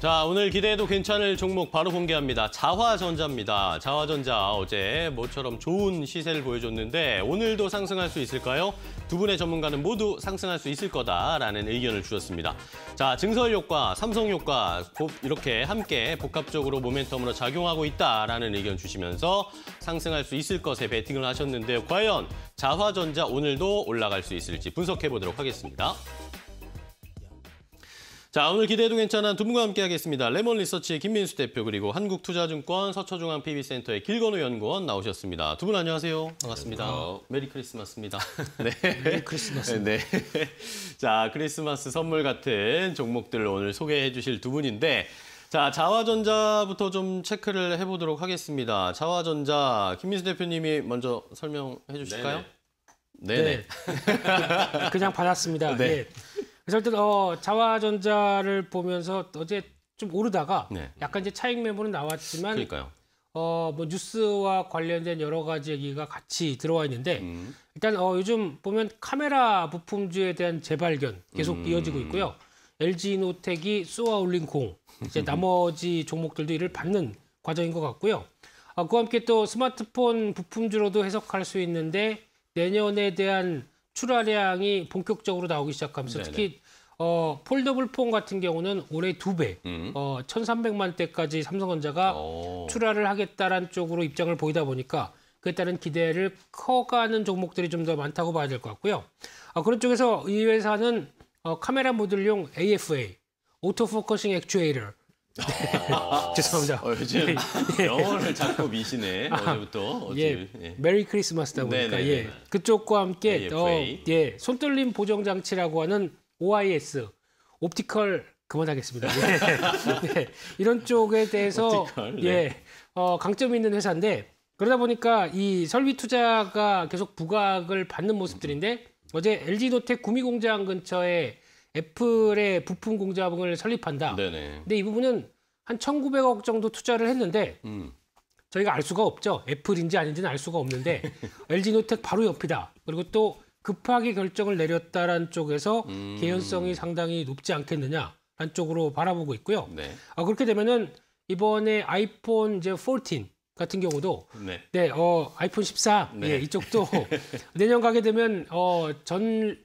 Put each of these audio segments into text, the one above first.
자, 오늘 기대해도 괜찮을 종목 바로 공개합니다. 자화전자입니다. 자화전자 어제 모처럼 좋은 시세를 보여줬는데 오늘도 상승할 수 있을까요? 두 분의 전문가는 모두 상승할 수 있을 거다라는 의견을 주셨습니다. 자, 증설 효과, 삼성 효과 이렇게 함께 복합적으로 모멘텀으로 작용하고 있다라는 의견 주시면서 상승할 수 있을 것에 베팅을 하셨는데 과연 자화전자 오늘도 올라갈 수 있을지 분석해 보도록 하겠습니다. 자, 오늘 기대해도 괜찮은 두 분과 함께 하겠습니다. 레몬 리서치의 김민수 대표 그리고 한국투자증권 서초중앙 PB센터의 길건우 연구원 나오셨습니다. 두 분 안녕하세요. 반갑습니다. 안 메리 크리스마스입니다. 네. 메리 크리스마스. 네. 자, 크리스마스 선물 같은 종목들을 오늘 소개해 주실 두 분인데 자, 자화전자부터 좀 체크를 해 보도록 하겠습니다. 자화전자 김민수 대표님이 먼저 설명해 주실까요? 네네. 네네. 네. 그냥 받았습니다. 네. 예. 그래서 어, 자화전자를 보면서 어제 좀 오르다가 네. 약간 이제 차익 매물은 나왔지만 그러니까요. 어, 뭐 뉴스와 관련된 여러 가지 얘기가 같이 들어와 있는데 음. 일단 어, 요즘 보면 카메라 부품주에 대한 재발견 계속 음. 이어지고 있고요. LG 노텍이 쏘아 올린 콩 이제 나머지 종목들도 이를 받는 과정인 것 같고요. 아, 그와 함께 또 스마트폰 부품주로도 해석할 수 있는데 내년에 대한 출하량이 본격적으로 나오기 시작하면서 네네. 특히 어, 폴더블 폰 같은 경우는 올해 두 배, 음. 어, 1,300만 대까지 삼성전자가 오. 어. 출하를 하겠다라는 쪽으로 입장을 보이다 보니까 그에 따른 기대를 커가는 종목들이 좀 더 많다고 봐야 될 것 같고요. 아, 그런 쪽에서 이 회사는 어, 카메라 모듈용 AFA, 오토포커싱 액추에이터, 아, 죄송합니다. 어, 요즘 예, 영어를 자꾸 미시네 아, 어제부터. 예, 예. 메리 크리스마스다 보니까 네네네. 네, 네, 예, 네. 그쪽과 함께 AFA. 어, 예, 손떨림 보정 장치라고 하는 OIS 옵티컬 그만하겠습니다. 네. 네. 이런 쪽에 대해서 옵티컬, 네. 예 어, 강점이 있는 회사인데 그러다 보니까 이 설비 투자가 계속 부각을 받는 모습들인데 어제 LG노텍 구미공장 근처에 애플의 부품 공장을 설립한다. 네네. 근데 이 부분은 한 1,900억 정도 투자를 했는데 음. 저희가 알 수가 없죠. 애플인지 아닌지는 알 수가 없는데 LG노텍 바로 옆이다. 그리고 또 급하게 결정을 내렸다라는 쪽에서 음. 개연성이 상당히 높지 않겠느냐라는 쪽으로 바라보고 있고요. 네. 아, 그렇게 되면은 이번에 아이폰 이제 14 같은 경우도 네, 네 어, 아이폰 14 네. 예, 이쪽도 내년 가게 되면 어, 전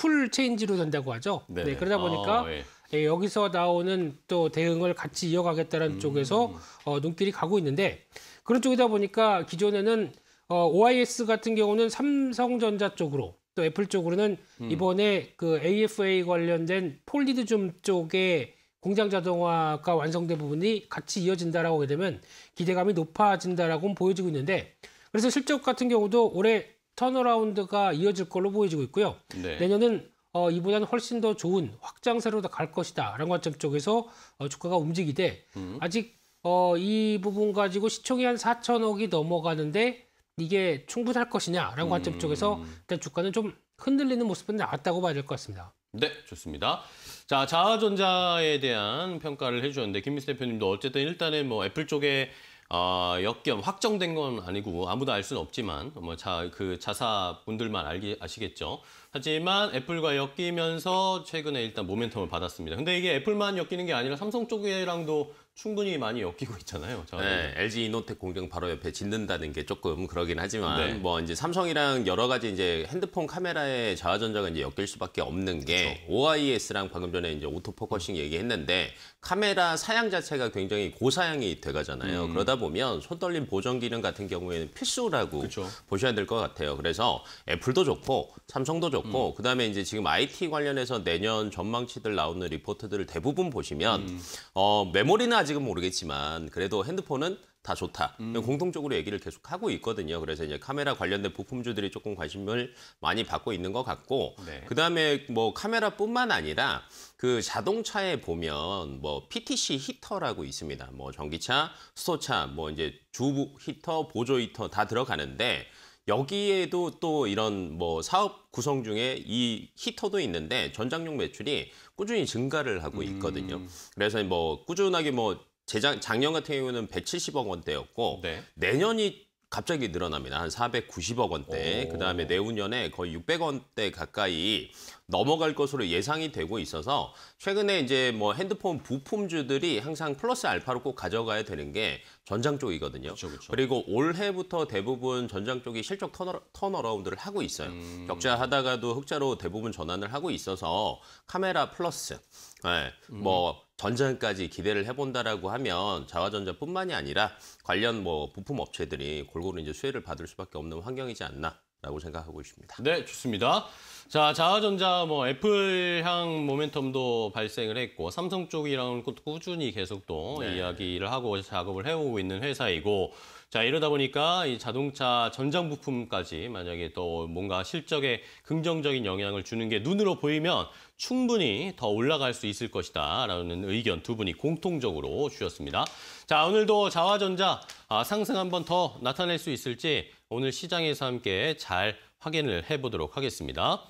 풀 체인지로 된다고 하죠. 네네. 네, 그러다 아, 보니까 아, 예. 예, 여기서 나오는 또 대응을 같이 이어가겠다는 음. 쪽에서 어, 눈길이 가고 있는데 그런 쪽이다 보니까 기존에는 어, OIS 같은 경우는 삼성전자 쪽으로 또 애플 쪽으로는 음. 이번에 그 AFA 관련된 폴리드줌 쪽에 공장 자동화가 완성된 부분이 같이 이어진다라고 하게 되면 기대감이 높아진다라고 보여지고 있는데 그래서 실적 같은 경우도 올해 턴어라운드가 이어질 걸로 보여지고 있고요. 네. 내년은 어, 이보다는 훨씬 더 좋은 확장세로 갈 것이다. 라는 관점 쪽에서 어, 주가가 움직이되 음. 아직 어, 이 부분 가지고 시총이 한 4천억이 넘어가는데 이게 충분할 것이냐라는 관점 음... 쪽에서 일단 주가는 좀 흔들리는 모습은 나왔다고 봐야 될 것 같습니다. 네, 좋습니다. 자, 자아전자에 대한 평가를 해주셨는데 김민수 대표님도 어쨌든 일단은 뭐 애플 쪽에 어, 역겸 확정된 건 아니고 아무도 알 수는 없지만 뭐 자 그 자사분들만 알기 아시겠죠. 하지만 애플과 엮이면서 최근에 일단 모멘텀을 받았습니다. 근데 이게 애플만 엮이는 게 아니라 삼성 쪽이랑도 충분히 많이 엮이고 있잖아요. 네, LG 이노텍 공장 바로 옆에 짓는다는 게 조금 그러긴 하지만 네. 뭐 이제 삼성이랑 여러 가지 이제 핸드폰 카메라의 자화전자가 이제 엮일 수밖에 없는 게 그렇죠. OIS랑 방금 전에 이제 오토 포커싱 얘기했는데 카메라 사양 자체가 굉장히 고사양이 돼가잖아요. 음. 그러다 보면 손떨림 보정 기능 같은 경우에는 필수라고 그렇죠. 보셔야 될 것 같아요. 그래서 애플도 좋고 삼성도 좋고 떨어졌고 음. 그다음에 이제 지금 IT 관련해서 내년 전망치들 나오는 리포트들을 대부분 보시면 음. 어, 메모리는 아직은 모르겠지만 그래도 핸드폰은 다 좋다. 음. 공통적으로 얘기를 계속 하고 있거든요. 그래서 이제 카메라 관련된 부품주들이 조금 관심을 많이 받고 있는 것 같고, 네. 그 다음에 뭐 카메라뿐만 아니라 그 자동차에 보면 뭐 PTC 히터라고 있습니다. 뭐 전기차, 수소차, 뭐 이제 주 히터, 보조 히터 다 들어가는데 여기에도 또 이런 뭐 사업 구성 중에 이 히터도 있는데 전장용 매출이 꾸준히 증가를 하고 음. 있거든요. 음. 그래서 뭐 꾸준하게 뭐 재작 작년 같은 경우는 170억 원대였고 네. 내년이 갑자기 늘어납니다. 한 490억 원대. 그 다음에 내후년에 거의 600원대 가까이 넘어갈 것으로 예상이 되고 있어서 최근에 이제 뭐 핸드폰 부품주들이 항상 플러스 알파로 꼭 가져가야 되는 게 전장 쪽이거든요. 그쵸, 그쵸. 그리고 올해부터 대부분 전장 쪽이 실적 턴어, 턴어라운드를 하고 있어요. 음... 적자하다가도 흑자로 대부분 전환을 하고 있어서 카메라 플러스, 네, 음... 뭐 전장까지 기대를 해본다라고 하면 자화전자뿐만이 아니라 관련 뭐 부품 업체들이 골고루 이제 수혜를 받을 수밖에 없는 환경이지 않나 라고 생각하고 있습니다. 네, 좋습니다. 자, 자아전자 뭐 애플향 모멘텀도 발생을 했고 삼성 쪽이랑 꾸준히 계속 또 네. 이야기를 하고 작업을 해오고 있는 회사이고 자 이러다 보니까 이 자동차 전장 부품까지 만약에 또 뭔가 실적에 긍정적인 영향을 주는 게 눈으로 보이면 충분히 더 올라갈 수 있을 것이다라는 의견 두 분이 공통적으로 주셨습니다. 자 오늘도 자화전자 아, 상승 한번 더 나타낼 수 있을지 오늘 시장에서 함께 잘 확인을 해보도록 하겠습니다.